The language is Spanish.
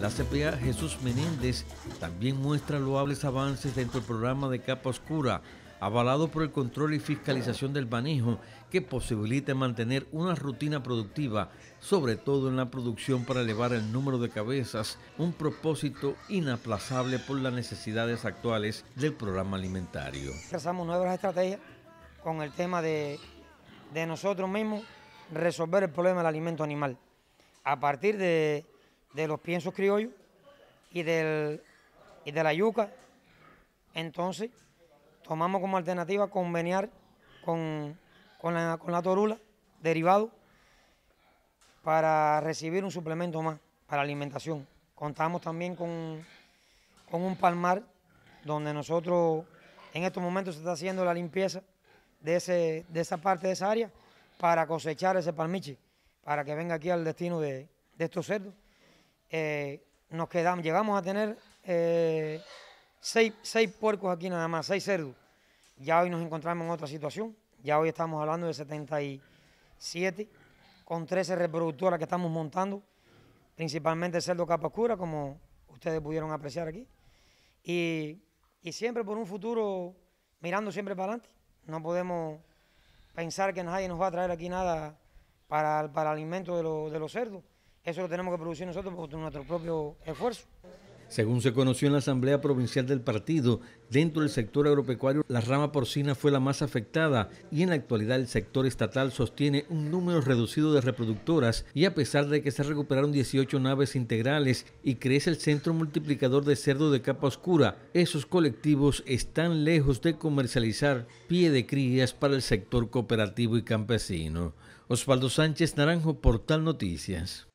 La CPA Jesús Menéndez también muestra loables avances dentro del programa de capa oscura, avalado por el control y fiscalización del manejo, que posibilita mantener una rutina productiva, sobre todo en la producción para elevar el número de cabezas, un propósito inaplazable por las necesidades actuales del programa alimentario. Trazamos nuevas estrategias con el tema de, de nosotros mismos resolver el problema del alimento animal. A partir de de los piensos criollos y, del, de la yuca. Entonces, tomamos como alternativa conveniar con, la, con la torula, derivado, para recibir un suplemento más para alimentación. Contamos también con, un palmar donde nosotros en estos momentos se está haciendo la limpieza de, ese, de esa parte, de esa área, para cosechar ese palmiche, para que venga aquí al destino de, de estos cerdos. Eh, nos quedamos, llegamos a tener eh, seis, puercos aquí nada más, seis cerdos. Ya hoy nos encontramos en otra situación, ya hoy estamos hablando de 77 con 13 reproductoras que estamos montando, principalmente cerdo capa oscura, como ustedes pudieron apreciar aquí. Y, siempre por un futuro mirando siempre para adelante. No podemos pensar que nadie nos va a traer aquí nada para, para alimento de los cerdos. Eso lo tenemos que producir nosotros por nuestro propio esfuerzo. Según se conoció en la Asamblea Provincial del Partido, dentro del sector agropecuario la rama porcina fue la más afectada y en la actualidad el sector estatal sostiene un número reducido de reproductoras y a pesar de que se recuperaron 18 naves integrales y crece el centro multiplicador de cerdo de capa oscura, esos colectivos están lejos de comercializar pie de crías para el sector cooperativo y campesino. Osvaldo Sánchez Naranjo, Portal Noticias.